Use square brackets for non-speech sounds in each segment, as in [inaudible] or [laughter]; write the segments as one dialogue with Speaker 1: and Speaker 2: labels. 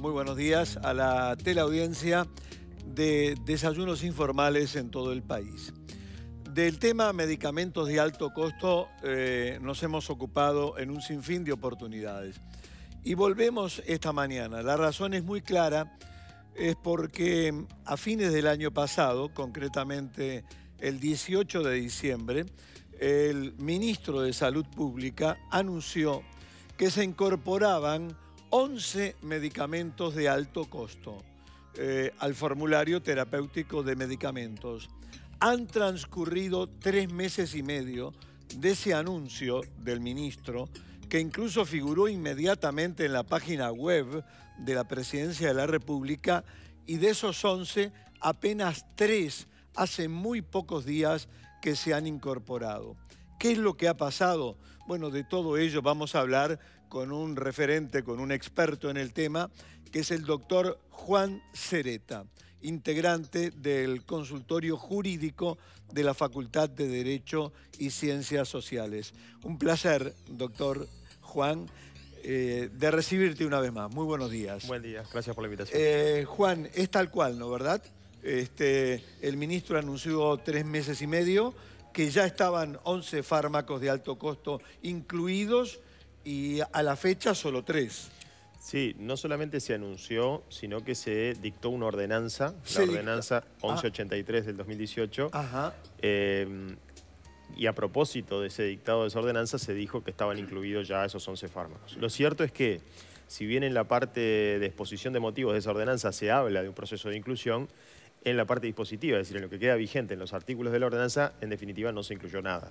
Speaker 1: Muy buenos días a la teleaudiencia de desayunos informales en todo el país. Del tema medicamentos de alto costo eh, nos hemos ocupado en un sinfín de oportunidades. Y volvemos esta mañana. La razón es muy clara, es porque a fines del año pasado, concretamente el 18 de diciembre, el ministro de Salud Pública anunció que se incorporaban 11 medicamentos de alto costo eh, al formulario terapéutico de medicamentos. Han transcurrido tres meses y medio de ese anuncio del ministro que incluso figuró inmediatamente en la página web de la Presidencia de la República y de esos 11, apenas tres hace muy pocos días que se han incorporado. ¿Qué es lo que ha pasado? Bueno, de todo ello vamos a hablar con un referente, con un experto en el tema, que es el doctor Juan Cereta, integrante del consultorio jurídico de la Facultad de Derecho y Ciencias Sociales. Un placer, doctor Juan. Eh, de recibirte una vez más. Muy buenos días. Buen
Speaker 2: día, gracias por la invitación.
Speaker 1: Eh, Juan, es tal cual, ¿no verdad? Este, el ministro anunció tres meses y medio que ya estaban 11 fármacos de alto costo incluidos y a la fecha
Speaker 2: solo tres. Sí, no solamente se anunció, sino que se dictó una ordenanza, la ordenanza 1183 ah. del 2018. Ajá. Eh, y a propósito de ese dictado de esa ordenanza se dijo que estaban incluidos ya esos 11 fármacos. Lo cierto es que, si bien en la parte de exposición de motivos de esa ordenanza se habla de un proceso de inclusión, en la parte dispositiva, es decir, en lo que queda vigente en los artículos de la ordenanza, en definitiva no se incluyó nada.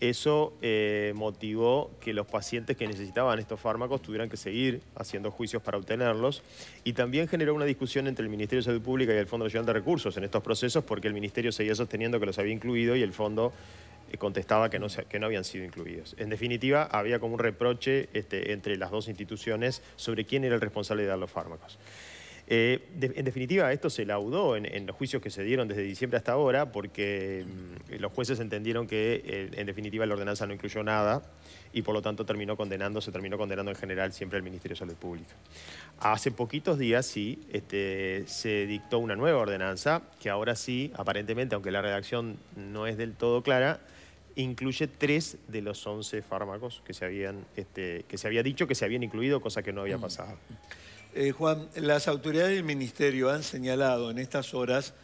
Speaker 2: Eso eh, motivó que los pacientes que necesitaban estos fármacos tuvieran que seguir haciendo juicios para obtenerlos y también generó una discusión entre el Ministerio de Salud Pública y el Fondo Nacional de Recursos en estos procesos porque el Ministerio seguía sosteniendo que los había incluido y el Fondo eh, contestaba que no, que no habían sido incluidos. En definitiva, había como un reproche este, entre las dos instituciones sobre quién era el responsable de dar los fármacos. Eh, en definitiva, esto se laudó en, los juicios que se dieron desde diciembre hasta ahora porque mm, los jueces entendieron que, eh, en definitiva, la ordenanza no incluyó nada y, por lo tanto, terminó condenando, se terminó condenando en general siempre al Ministerio de Salud Pública. Hace poquitos días, sí, este, se dictó una nueva ordenanza que ahora sí, aparentemente, aunque la redacción no es del todo clara, incluye tres de los once fármacos que se, habían, este, que se había dicho que se habían incluido, cosa que no había pasado.
Speaker 1: Eh, Juan, las autoridades del Ministerio han señalado en estas horas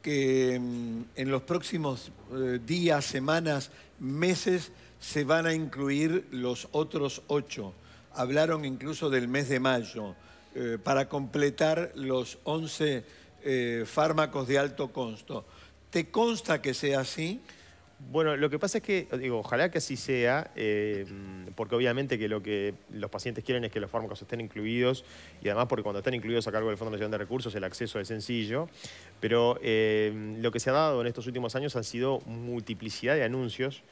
Speaker 1: que mm, en los próximos eh, días, semanas, meses se van a incluir los otros ocho. Hablaron incluso del mes de mayo eh, para completar los 11 fármacos de alto costo.
Speaker 2: ¿Te consta que sea así? Bueno, lo que pasa es que, digo, ojalá que así sea, eh, porque obviamente que lo que los pacientes quieren es que los fármacos estén incluidos y además porque cuando están incluidos a cargo del Fondo Nacional de Recursos el acceso es sencillo, pero eh, lo que se ha dado en estos últimos años ha sido multiplicidad de anuncios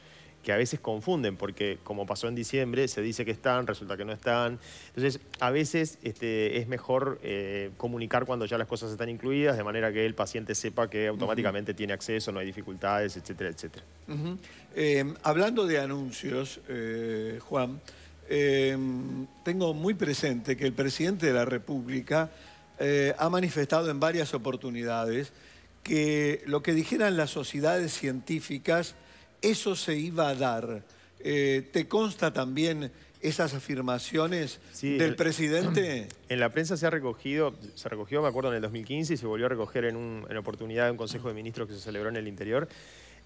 Speaker 2: que a veces confunden, porque como pasó en diciembre, se dice que están, resulta que no están. Entonces, a veces este, es mejor eh, comunicar cuando ya las cosas están incluidas, de manera que el paciente sepa que automáticamente tiene acceso, no hay dificultades, etcétera, etcétera.
Speaker 1: Em, hablando de anuncios, eh, Juan, em, tengo muy presente que el presidente de la República eh, ha manifestado en varias oportunidades que lo que dijeran las sociedades científicas eso se iba a dar. Eh, ¿Te consta también esas afirmaciones del presidente?
Speaker 2: [clears throat] En la prensa se ha recogido, se recogió, me acuerdo, en el 2015 y se volvió a recoger en, oportunidad de un Consejo de Ministros que se celebró en el interior.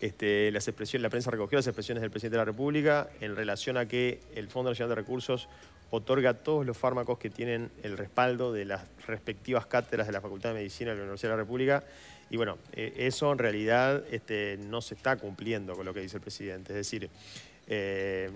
Speaker 2: Este, la prensa recogió las expresiones del presidente de la República en relación a que el Fondo Nacional de Recursos otorga todos los fármacos que tienen el respaldo de las respectivas cátedras de la Facultad de Medicina de la Universidad de la República y bueno, eh, eso en realidad este, no se está cumpliendo con lo que dice el presidente. Es decir, eh,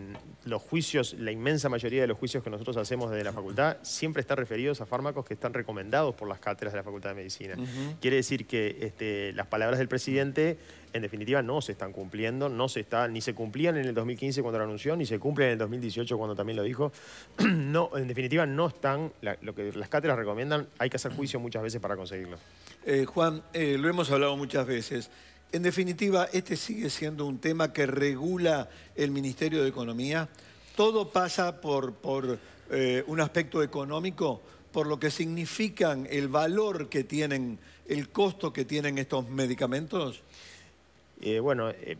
Speaker 2: los juicios, la inmensa mayoría de los juicios que nosotros hacemos desde la facultad siempre están referidos a fármacos que están recomendados por las cátedras de la Facultad de Medicina. Quiere decir que este, las palabras del presidente, en definitiva, no se están cumpliendo, no se ni se cumplían en el 2015 cuando lo anunció, ni se cumplen en el 2018 cuando también lo dijo. [clears throat] no, en definitiva, no están, lo que las cátedras recomiendan, hay que hacer juicio muchas veces para conseguirlo.
Speaker 1: Eh, Juan, eh, lo hemos hablado muchas veces. En definitiva, este sigue siendo un tema que regula el Ministerio de Economía. Todo pasa por, por eh, un aspecto económico, por lo
Speaker 2: que significan el valor que tienen, el costo que tienen estos medicamentos. Eh, bueno, eh,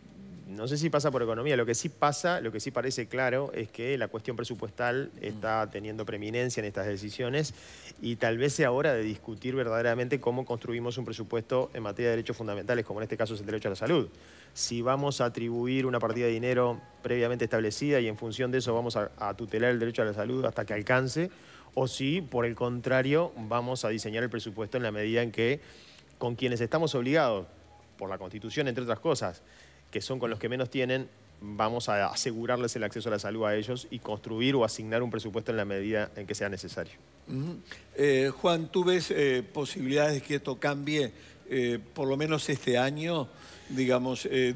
Speaker 2: no sé si pasa por economía, lo que sí pasa, lo que sí parece claro es que la cuestión presupuestal está mm. teniendo preeminencia en estas decisiones y tal vez sea hora de discutir verdaderamente cómo construimos un presupuesto en materia de derechos fundamentales, como en este caso es el derecho a la salud. Si vamos a atribuir una partida de dinero previamente establecida y en función de eso vamos a, tutelar el derecho a la salud hasta que alcance, o si por el contrario vamos a diseñar el presupuesto en la medida en que con quienes estamos obligados, por la Constitución entre otras cosas, que son con los que menos tienen, vamos a asegurarles el acceso a la salud a ellos y construir o asignar un presupuesto en la medida en que sea necesario. Eh, Juan, ¿tú ves eh, posibilidades de que esto cambie eh, por lo menos este
Speaker 1: año? digamos, de,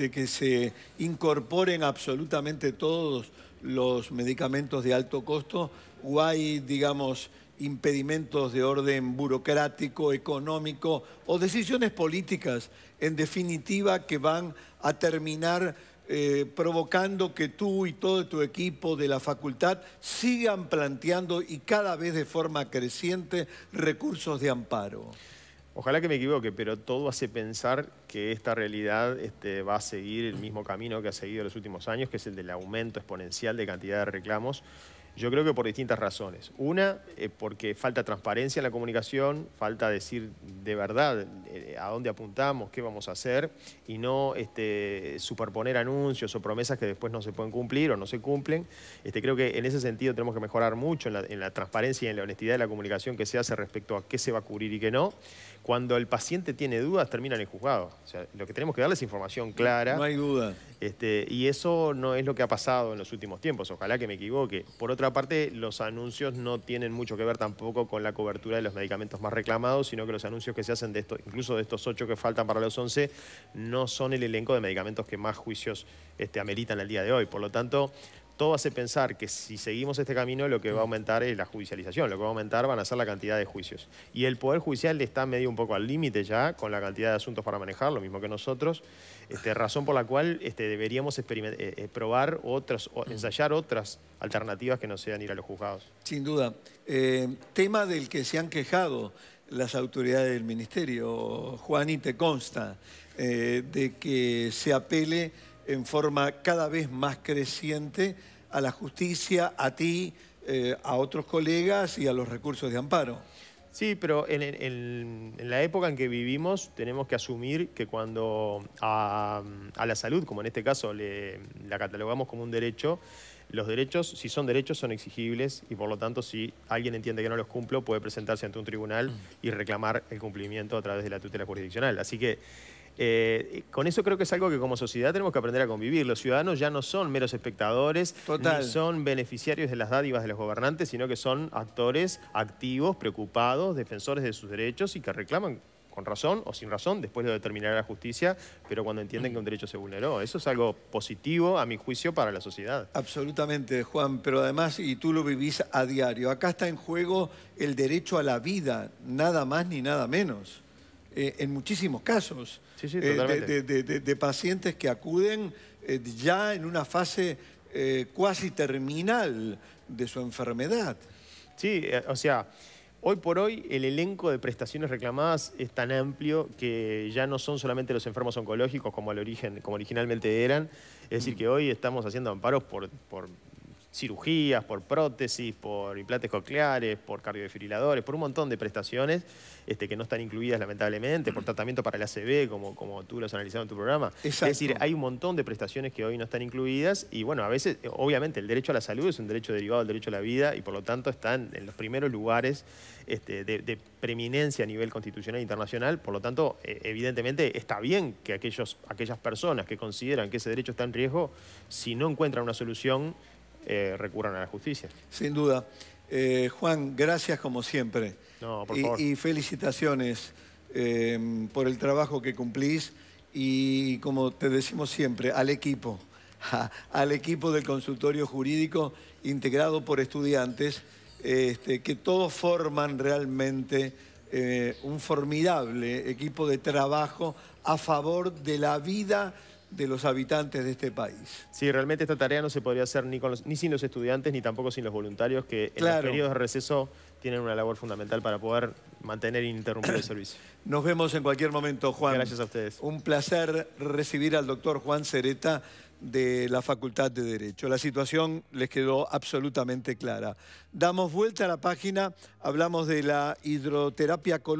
Speaker 1: de que se incorporen absolutamente todos los medicamentos de alto costo o hay, digamos, impedimentos de orden burocrático, económico o decisiones políticas, en definitiva, que van a terminar eh, provocando que tú y todo tu equipo de la facultad sigan planteando y cada vez de forma
Speaker 2: creciente recursos de amparo. Ojalá que me equivoque, pero todo hace pensar que esta realidad este, va a seguir el mismo camino que ha seguido en los últimos años, que es el del aumento exponencial de cantidad de reclamos yo creo que por distintas razones. Una, eh, porque falta transparencia en la comunicación, falta decir de verdad eh, a dónde apuntamos, qué vamos a hacer, y no este, superponer anuncios o promesas que después no se pueden cumplir o no se cumplen. Este, creo que en ese sentido tenemos que mejorar mucho en la, transparencia y en la honestidad de la comunicación que se hace respecto a qué se va a cubrir y qué no. Cuando el paciente tiene dudas, termina en el juzgado. lo que tenemos que darle es información clara. No hay duda. Este, y eso no es lo que ha pasado en los últimos tiempos. Ojalá que me equivoque. Por otra parte, los anuncios no tienen mucho que ver tampoco con la cobertura de los medicamentos más reclamados, sino que los anuncios que se hacen de estos, incluso de estos ocho que faltan para los 11, no son el elenco de medicamentos que más juicios este, ameritan el día de hoy. Por lo tanto, todo hace pensar que si seguimos este camino lo que va a aumentar es la judicialización, lo que va a aumentar van a ser la cantidad de juicios. Y el Poder Judicial está medio un poco al límite ya con la cantidad de asuntos para manejar, lo mismo que nosotros, este, razón por la cual este, deberíamos eh, eh, probar otras, ensayar otras alternativas que no sean ir a los juzgados. Sin duda. Eh,
Speaker 1: tema del que se han quejado las autoridades del Ministerio, Juan, y te consta, de que se apele en forma cada vez más creciente a la justicia, a ti, eh, a otros colegas y a los recursos
Speaker 2: de amparo. Sí, pero en, la época en que vivimos tenemos que asumir que cuando a, la salud, como en este caso la catalogamos como un derecho, los derechos, si son derechos, son exigibles y por lo tanto si alguien entiende que no los cumplo puede presentarse ante un tribunal y reclamar el cumplimiento a través de la tutela jurisdiccional. Así que eh, con eso creo que es algo que como sociedad tenemos que aprender a convivir. Los ciudadanos ya no son meros espectadores, ni son beneficiarios de las dádivas de los gobernantes, sino que son actores activos, preocupados, defensores de sus derechos y que reclaman con razón o sin razón, después de determinar la justicia, pero cuando entienden que un derecho se vulneró. Eso es algo positivo, a mi juicio, para la sociedad.
Speaker 1: Absolutamente, Juan, pero además, y tú lo vivís a diario, acá está en juego el derecho a la vida, nada más ni nada menos. Eh, en muchísimos casos eh, de, pacientes que acuden eh, ya en una fase
Speaker 2: cuasi terminal de su enfermedad. Sí, o sea, hoy por hoy el elenco de prestaciones reclamadas es tan amplio que ya no son solamente los enfermos oncológicos como, al origen, como originalmente eran, es decir, mm. que hoy estamos haciendo amparos por cirugías, por prótesis, por implantes cocleares, por cardiodefibriladores, por un montón de prestaciones este, que no están incluidas lamentablemente, por tratamiento para el ACV, como, como tú lo has analizado en tu programa. Es decir, hay un montón de prestaciones que hoy no están incluidas y bueno, a veces, obviamente, el derecho a la salud es un derecho derivado del derecho a la vida y por lo tanto están en los primeros lugares este, de, preeminencia a nivel constitucional e internacional, por lo tanto, e, evidentemente está bien que aquellos, aquellas personas que consideran que ese derecho está en riesgo, si no encuentran una solución, eh, recurran a la justicia. Sin duda. Eh, Juan, gracias como siempre. No, por favor.
Speaker 1: Y, felicitaciones em, por el trabajo que cumplís y como te decimos siempre, al equipo, [laughs] al equipo del consultorio jurídico integrado por estudiantes, este, que todos forman realmente eh, un formidable equipo de trabajo
Speaker 2: a favor de la vida de los habitantes de este país. Sí, realmente esta tarea no se podría hacer ni, con ni sin los estudiantes ni tampoco sin los voluntarios que en los periodos de receso tienen una labor fundamental para poder mantener interrumpir el servicio. [clears throat] Nos vemos en cualquier momento, Juan. Gracias a ustedes. Un
Speaker 1: placer recibir al doctor Juan Cereta de la Facultad de Derecho. La situación les quedó absolutamente clara. Damos vuelta a la página, hablamos de la hidroterapia colombiana.